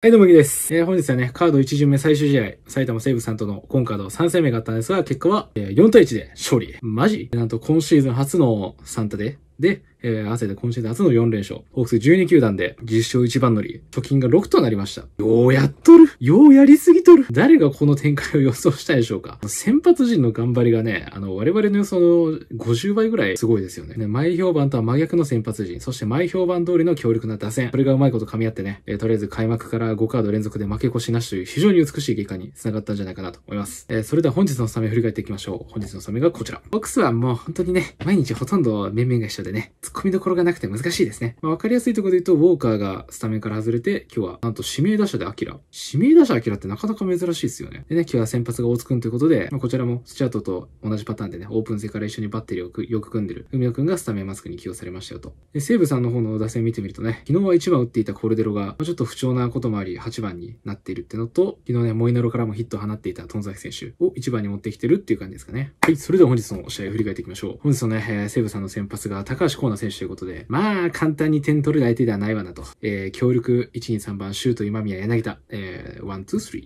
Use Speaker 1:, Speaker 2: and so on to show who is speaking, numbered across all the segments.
Speaker 1: はい、どうも、ぎです。えー、本日はね、カード1巡目最終試合、埼玉西武さんとの今ード3戦目があったんですが、結果は、えー、4対1で勝利。マジなんと今シーズン初のンタで、で、えー、合わせて今シーズン初の4連勝。ホークス12球団で10勝1番乗り、貯金が6となりました。ようやっとるようやりすぎとる誰がこの展開を予想したでしょうか先発陣の頑張りがね、あの、我々の予想の50倍ぐらいすごいですよね。ね前評判とは真逆の先発陣、そして前評判通りの強力な打線。これがうまいこと噛み合ってね、えー、とりあえず開幕から5カード連続で負け越しなしという非常に美しい結果に繋がったんじゃないかなと思います。えー、それでは本日のサメ振り返っていきましょう。本日のサメがこちら。ボックスはもう本当にね、毎日ほとんど面々が一緒でね、突っ込みどころがなくて難しいですね。まあ、わかりやすいところで言うと、ウォーカーがスタメンから外れて、今日はなんと指名打者でアキラ。指名打者アキラってなかなか珍しいですよね。でね、今日は先発が大津くんということで、まあ、こちらもスチャートと同じパターンでね、オープン戦から一緒にバッテリーをくよく組んでる、海野くんがスタメンマスクに起用されましたよと。で、西武さんの方の打線見てみるとね、昨日は1番打っていたコルデロが、まあ、ちょっと不調なこともあり、8番になっているってのと、昨日ね、モイナロからもヒットを放っていたトンザキ選手を1番に持ってきてるっていう感じですかね。はい、それでは本日の試合を振り返っていきましょう。本日のね、西武さんの先発が高橋光成選手ということで、まあ、簡単に点取る相手ではないわなと。えー、力、1、2、3番、シュート、今宮、柳田、えー、1、2、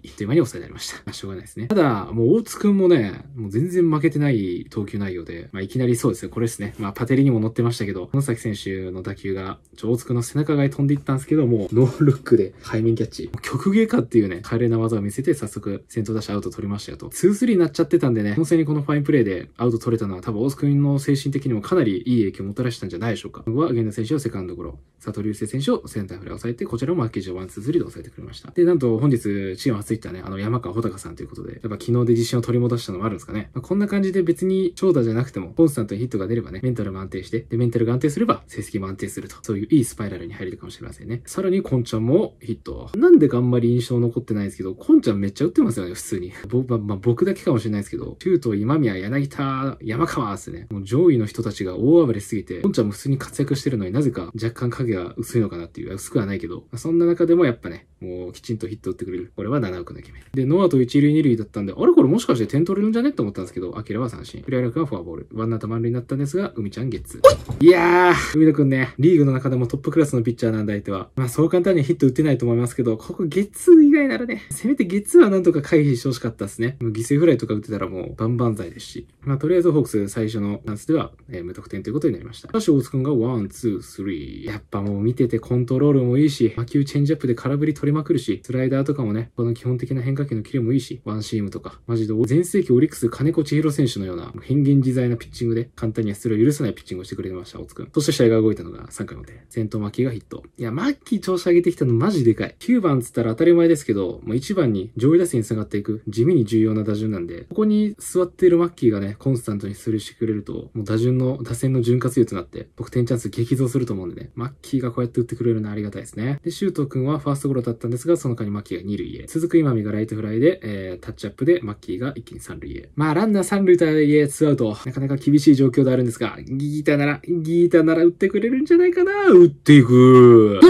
Speaker 1: 3という間に抑えられました。まあ、しょうがないですね。ただ、もう大津くんもね、もう全然負けてない投球内容で、まあ、いきなりそうですね、これですね。まあ、パテリにも乗ってましたけど、野崎選手の打球が、ちょ、大津くんの背中側に飛んでいったんですけど、もう、ノールックで背面キャッチ。曲芸かっていうね、華麗な技を見せて、早速、先頭打者アウト取りましたよと。2-3になっちゃってたんでね、本戦にこのファインプレーでアウト取れたのは、多分大津くんの精神的にもかなりいい影響をもたらしたんじゃないないでしょうか。僕は源田選手をセカンドゴロ、佐藤流星選手をセンターフライを抑えて、こちらも負けケワンツーリーで抑えてくれました。で、なんと本日、チーム初ヒッたね、あの山川穂高さんということで、やっぱ昨日で自信を取り戻したのもあるんですかね。まあ、こんな感じで別に長打じゃなくても、コンスタントにヒットが出ればね、メンタルも安定して、で、メンタルが安定すれば成績も安定すると、そういういいスパイラルに入れるかもしれませんね。さらに、こんちゃんもヒット。なんでかあんまり印象残ってないんですけど、こんちゃんめっちゃ打ってますよね、普通に。僕、ま、あ、僕だけかもしれないですけど、中東、今宮、柳田、山川ですね。もう上位の人たちが大暴れすぎて、コンちゃんも普通に活躍してるのになぜか若干影が薄いのかなっていう、薄くはないけど、そんな中でもやっぱね、もうきちんとヒット打ってくれる。これは7億の決め。で、ノアと一塁二塁だったんで、あれこれもしかして点取れるんじゃねって思ったんですけど、アキラは三振。フ平良くクはフォアボール。ワンナウト満塁になったんですが、海ちゃんゲッツ。いやー、海野くんね、リーグの中でもトップクラスのピッチャーなんで相手は。まあそう簡単にヒット打てないと思いますけど、ここゲッツ以外ならね、せめてゲッツはなんとか回避してほしかったですね。もう犠牲フライとか打ってたらもう万々歳ですし。まあとりあえずホークス最初のダンスでは、えー、無得点ということになりました。しかし大津くんがワン、ツー、スリー。やっぱもう見ててコントロールもいいし、魔球チェンジアップで空振り取れりまくるし、スライダーとかもね、この基本的な変化球のキレもいいし、ワンシームとか、マジで全盛期オリックス金子千尋選手のような変幻自在なピッチングで簡単にはそれを許さないピッチングをしてくれてました、大津くん。そして試合が動いたのが3回で。先頭牧がヒット。いや、マッキー調子上げてきたのマジでかい。9番つったら当たり前ですけど、もう1番に上位打線に下がっていく地味に重要な打順なんで、ここに座っているマッキーがね、コンスタントに出塁してくれると、もう打順の、打線の潤滑油となって、得点チャンス激増すると思うんでね、マッキーがこうやって打ってくれるのはありがたいですね。で、シ周東くんはファーストゴロだったったんですが、その間にマッキーが二塁へ。続く今見がライトフライで、えー、タッチアップでマッキーが一気に三塁へ。まあ、ランナー三塁とはいえ、ツーアウト。なかなか厳しい状況であるんですが、ギータなら、ギータなら打ってくれるんじゃないかな打っていく。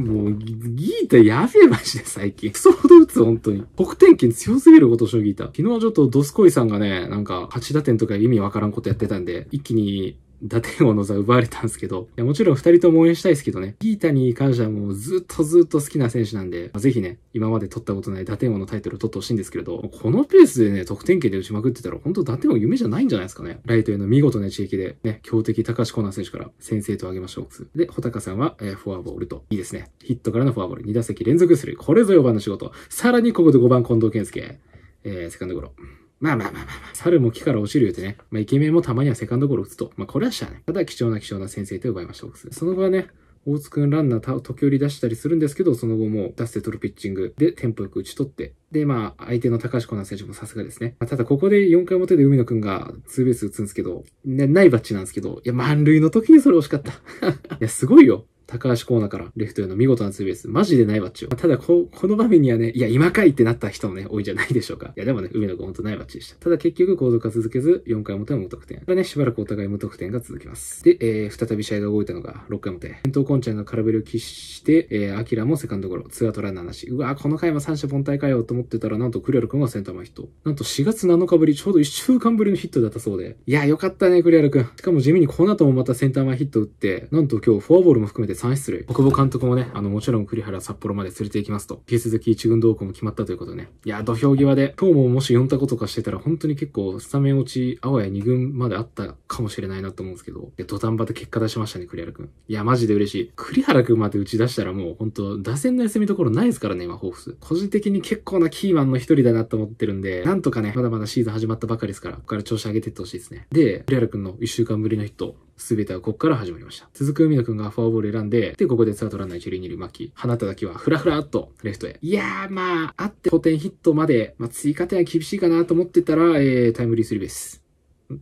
Speaker 1: もう、ギータやべえマジで最近。クソほど打つ、本当に。得点圏強すぎることしょギータ。昨日はちょっとドスコイさんがね、なんか8打点とか意味わからんことやってたんで、一気に打点王の座奪われたんですけど、いやもちろん二人とも応援したいですけどね、ギータに関してはもうずっとずっと好きな選手なんで、まあ、ぜひね、今まで取ったことない打点王のタイトルを取ってほしいんですけれど、このペースでね、得点圏で打ちまくってたら、本当打点王夢じゃないんじゃないですかね。ライトへの見事な地域で、ね、強敵高橋コーナー選手から先制とあげましょう。で、穂高さんは、えー、フォアボールと、いいですね。ヒットからのフォアボール、2打席連続する。これぞ4番の仕事。さらにここで5番近藤健介。えー、セカンドゴロ。まあまあまあまあ、猿も木から落ちるようてね。まあ、イケメンもたまにはセカンドゴロ打つと。まあ、これはしゃあね。ただ、貴重な貴重な先生と呼ばれました、オークス。その後はね、大津くんランナーた時折出したりするんですけど、その後も出して取るピッチングでテンポよく打ち取って、で、まあ、相手の高橋コナ選手もさすがですね。ただ、ここで4回表で海野くんがツーベース打つんですけど、ね、ないバッチなんですけど、いや、満塁の時にそれ惜しかった。いや、すごいよ。高橋コーナーからレフトへの見事なツーベース。マジでないバッチを。ただこ、この場面にはね、いや、今かいってなった人もね、多いんじゃないでしょうか。いや、でもね、梅野くんほんとないバッチでした。ただ結局、後続が続けず、4回表は無得点。ただね、しばらくお互い無得点が続きます。で、えー、再び試合が動いたのが6回表。先頭コンちゃんが空振りを喫して、えー、アキラもセカンドゴロ。ツーアウトランナーなし。うわこの回は三者凡退かよと思ってたら、なんとクレル君はセンター前ヒット。なんと4月7日ぶり、ちょうど1週間ぶりのヒットだったそうで。いや、よかったね、クレル君。しかも地味にこの後もまたセンター前ヒット打って、なんと今日フォアボールも含めて3出塁。国保監督もね、あの、もちろん栗原札幌まで連れて行きますと、引き続き一軍同行も決まったということでね。いや、土俵際で、今日ももし4タことかしてたら、本当に結構、スタメン落ち、青や2軍まであったかもしれないなと思うんですけど、土壇場で結果出しましたね、栗原くん。いや、マジで嬉しい。栗原くんまで打ち出したらもう、本当打線の休みどころないですからね、今、ホークス。個人的に結構なキーマンの一人だなと思ってるんで、なんとかね、まだまだシーズン始まったばかりですから、ここから調子上げてってほしいですね。で、栗原くんの1週間ぶりのヒット、全てはここから始まりました。続く海野くんがフォアボール選んで、で、ここでツアー取らない距離にいるき、放った時は、ふらふらっと、レフトへ。いやー、まあ、あって、補填ヒットまで、まあ、追加点は厳しいかなと思ってたら、えー、タイムリースリーベース。んい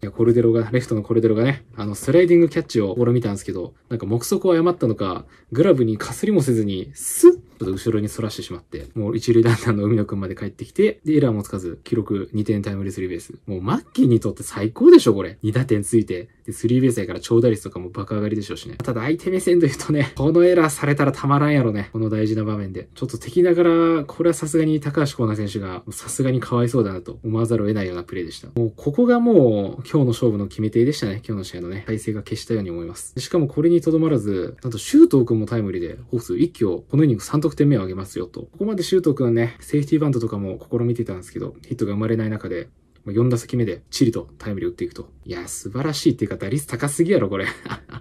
Speaker 1: や、コルデロが、レフトのコルデロがね、あの、スライディングキャッチを俺見たんですけど、なんか目測を誤ったのか、グラブにかすりもせずに、スッちょっと後ろに反らしてしまって、もう一塁ランナーの海野くんまで帰ってきて、で、エラーもつかず、記録2点タイムリースリーベース。もうマッキーにとって最高でしょ、これ。2打点ついて。で、スリーベースやから長打率とかも爆上がりでしょうしね。ただ相手目線で言うとね、このエラーされたらたまらんやろね。この大事な場面で。ちょっと敵ながら、これはさすがに高橋光成選手が、さすがにかわいそうだなと思わざるを得ないようなプレーでした。もうここがもう、今日の勝負の決め手でしたね。今日の試合のね、体勢が消したように思います。しかもこれにとどまらず、なんと周東君もタイムリーで、ホース1挙、このイニング3得得点目を挙げますよと。ここまで周東くんね、セーフティーバントとかも試みてたんですけど、ヒットが生まれない中で、4打席目でチリとタイムリー打っていくと。いや、素晴らしいっていうか、打率高すぎやろ、これ。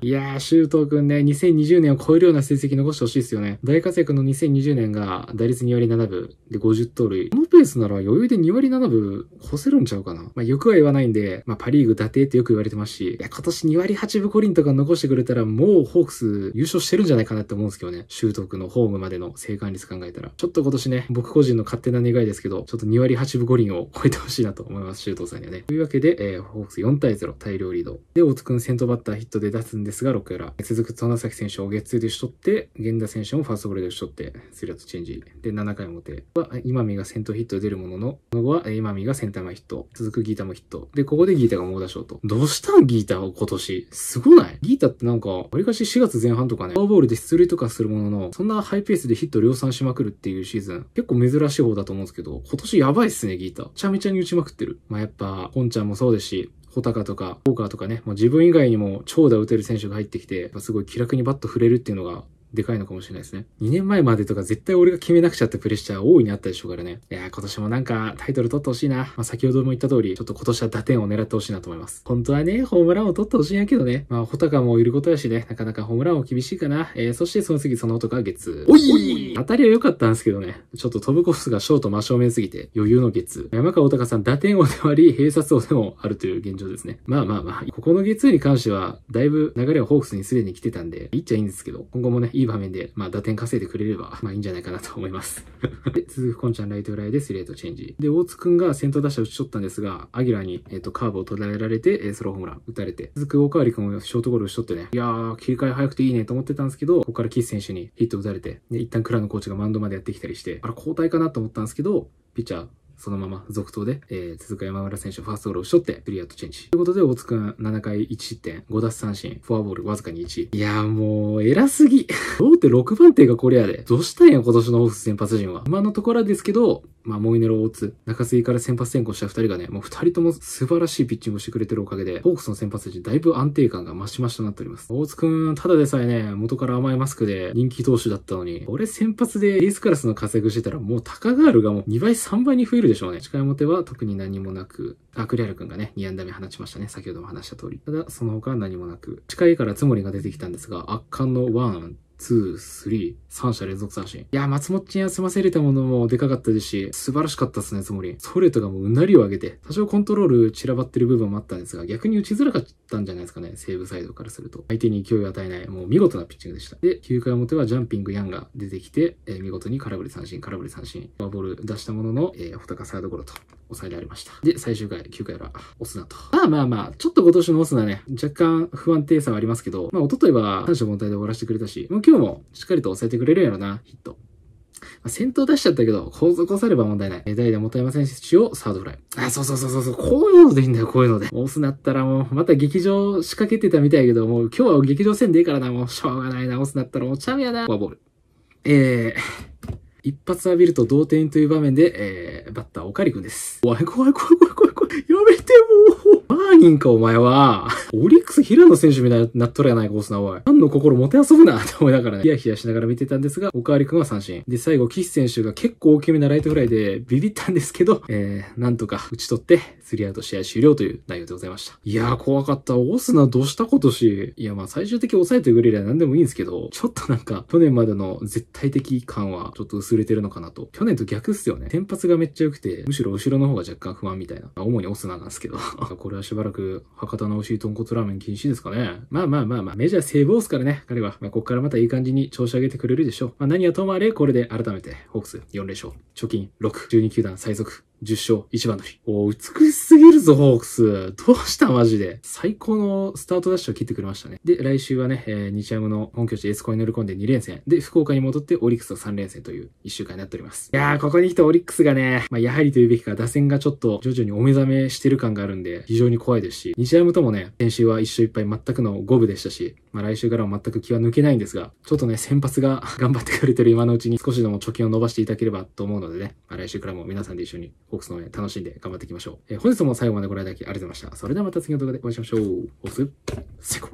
Speaker 1: いやー、周東くんね、2020年を超えるような成績残してほしいですよね。大活躍の2020年が打率2割7分で50盗塁。このペースなら余裕で2割7分越せるんちゃうかな。まあ、欲は言わないんで、まあ、パリーグ打定ってよく言われてますし、いや、今年2割8分コリンとか残してくれたらもうホークス優勝してるんじゃないかなって思うんですけどね。周東くんのホームまでの生還率考えたら。ちょっと今年ね、僕個人の勝手な願いですけど、ちょっと2割8分五輪を超えてほしいなと思います、周東さんにはね。というわけで、えー、ホークス4対0、大量リード。で、大津くん先頭バッターヒットで出すんでですが、6エラー。続く花崎選手をゲッツーで打ち取って、源田選手もファーストゴールで打ち取って、スリーアウトチェンジ。で、7回表は、今見が先頭ヒットで出るものの、その後は今見がセンター前ヒット。続くギータもヒット。で、ここでギータが猛打賞と。どうしたんギータを今年。すごないギータってなんか、わりかし4月前半とかね、フォアボールで出塁とかするものの、そんなハイペースでヒット量産しまくるっていうシーズン、結構珍しい方だと思うんですけど、今年やばいっすね、ギータ。めちゃめちゃに打ちまくってる。まあ、やっぱ、ポンちゃんもそうですし、穂高とかウォーカーとかね、もう自分以外にも長打打てる選手が入ってきて、やっぱすごい気楽にバット振れるっていうのがでかいのかもしれないですね。2年前までとか絶対俺が決めなくちゃってプレッシャー大いにあったでしょうからね。いやー、今年もなんかタイトル取ってほしいな。まあ、先ほども言った通り、ちょっと今年は打点を狙ってほしいなと思います。本当はね、ホームランを取ってほしいんやけどね。まあ、ホタカもいることやしね、なかなかホームランを厳しいかな。えー、そしてその次その男は月。おい当たりは良かったんですけどね。ちょっと飛ぶコースがショート真正面すぎて、余裕の月。山川高さん、打点をで割り、閉殺をでもあるという現状ですね。まあまあまあ、ここの月に関しては、だいぶ流れをホークスにすでに来てたんで、いっちゃいいんですけど、今後もね、いい場面で、まあ、打点稼いでくれれば、まあ、いいんじゃないかなと思います で、続くこんちゃんライトフライでスレートチェンジ。で、大津くんが先頭打者打ち取ったんですが、アギラに、えっ、と、カーブを捉えられて、えソロホームラン打たれて、続く大川里くんショートゴール打ち取ってね、いやー、切り替え早くていいねと思ってたんですけど、ここからキス選手にヒット打たれて、で、一旦倉野コーチがマウンドまでやってきたりして、あれ、交代かなと思ったんですけど、ピッチャー、そのまま続投で、えー、続く山村選手ファーストゴールをしょって、クリアとチェンジ。ということで、大津くん7回1失点、5奪三振、フォアボールわずかに1。いやもう、偉すぎ。どうって6番手がこれやで。どうしたんや、今年のオフス先発陣は。今のところですけど、まあ、モイネロオーツ、中継ぎから先発転向した2人がね、もう2人とも素晴らしいピッチングをしてくれてるおかげで、ホークスの先発陣だいぶ安定感が増し増しとなっております。大津くん、ただでさえね、元から甘いマスクで人気投手だったのに、俺先発でエースクラスの活躍してたらもう高ガールがもう2倍3倍に増えるでしょうね。近い表は特に何もなく、あ、アルくんがね、2安打目放ちましたね。先ほども話した通り。ただ、その他何もなく、近いからつもりが出てきたんですが、圧巻のワン、2、3、三者連続三振。いや、松本ちん休ませれたものもでかかったですし、素晴らしかったですね、つもり。ストレートがもううなりを上げて、多少コントロール散らばってる部分もあったんですが、逆に打ちづらかったんじゃないですかね、西武サイドからすると。相手に勢いを与えない、もう見事なピッチングでした。で、9回表はジャンピングヤンが出てきて、えー、見事に空振り三振、空振り三振、フォアボール出したものの、えー、穂高サードゴロと抑えられました。で、最終回、9回は、オスナと。まあまあまあ、ちょっと今年のオスナね、若干不安定さはありますけど、まあ、おとといは三者凡退で終わらせてくれたし、もう球もしっかりと抑えてくれるやろな、ヒット。まあ、先頭出しちゃったけど、後続押されば問題ない。代打もたいませんし、をサードフライ。あ、そうそうそうそうそう、こういうのでいいんだよ、こういうので。押すなったらもう、また劇場仕掛けてたみたいやけど、もう今日は劇場戦でいいからな、もうしょうがないな、押すなったらもうゃャミやな、フォアボール。えー、一発浴びると同点という場面で、えー、バッター、おかりくんです。怖い怖い怖い怖い怖い怖い。やめてもう。マーニンかお前は。オリックス平野選手みたいになっとるやないか、オスナ、おい。ファンの心もてあそぶな、と思いながらね、ヒヤヒヤしながら見てたんですが、おかリりくは三振。で、最後、岸選手が結構大きめなライトフライでビビったんですけど、えー、なんとか打ち取って、スリーアウト試合終了という内容でございました。いやー、怖かった。オスナどうしたことし。いや、まあ、最終的に抑えてくれりゃ何でもいいんですけど、ちょっとなんか、去年までの絶対的感は、ちょっと薄薄れてるのかなと。去年と逆っすよね。天発がめっちゃ良くて、むしろ後ろの方が若干不安みたいな。ま主にオスなんですけど。これはしばらく博多の美味しい豚骨ラーメン禁止ですかね。まあまあまあまあ、メジャーセーブオスからね、彼は。まあ、こっからまたいい感じに調子上げてくれるでしょう。まあ、何はともあれ、これで改めて、ホークス4連勝、貯金6、12球団最速、10勝番の日。お美しすぎるぞ、ホークス。どうしたマジで。最高のスタートダッシュを切ってくれましたね。で、来週はね、えー、日ハムの本拠地エスコに乗り込んで2連戦。で、福岡に戻ってオリックスと3連戦という1週間になっております。いやー、ここに来たオリックスがね、まあ、やはりというべきか、打線がちょっと徐々にお目覚めしてる感があるんで、非常に怖いですし、日ハムともね、先週は一勝一敗全くの五分でしたし、まあ、来週からも全く気は抜けないんですが、ちょっとね、先発が頑張ってくれてる今のうちに少しでも貯金を伸ばしていただければと思うのでね、まあ、来週からも皆さんで一緒にホークスの応援楽しんで頑張っていきましょう。えー、本日も最後までご覧いただきありがとうございました。それではまた次の動画でお会いしましょう。ホークス、成功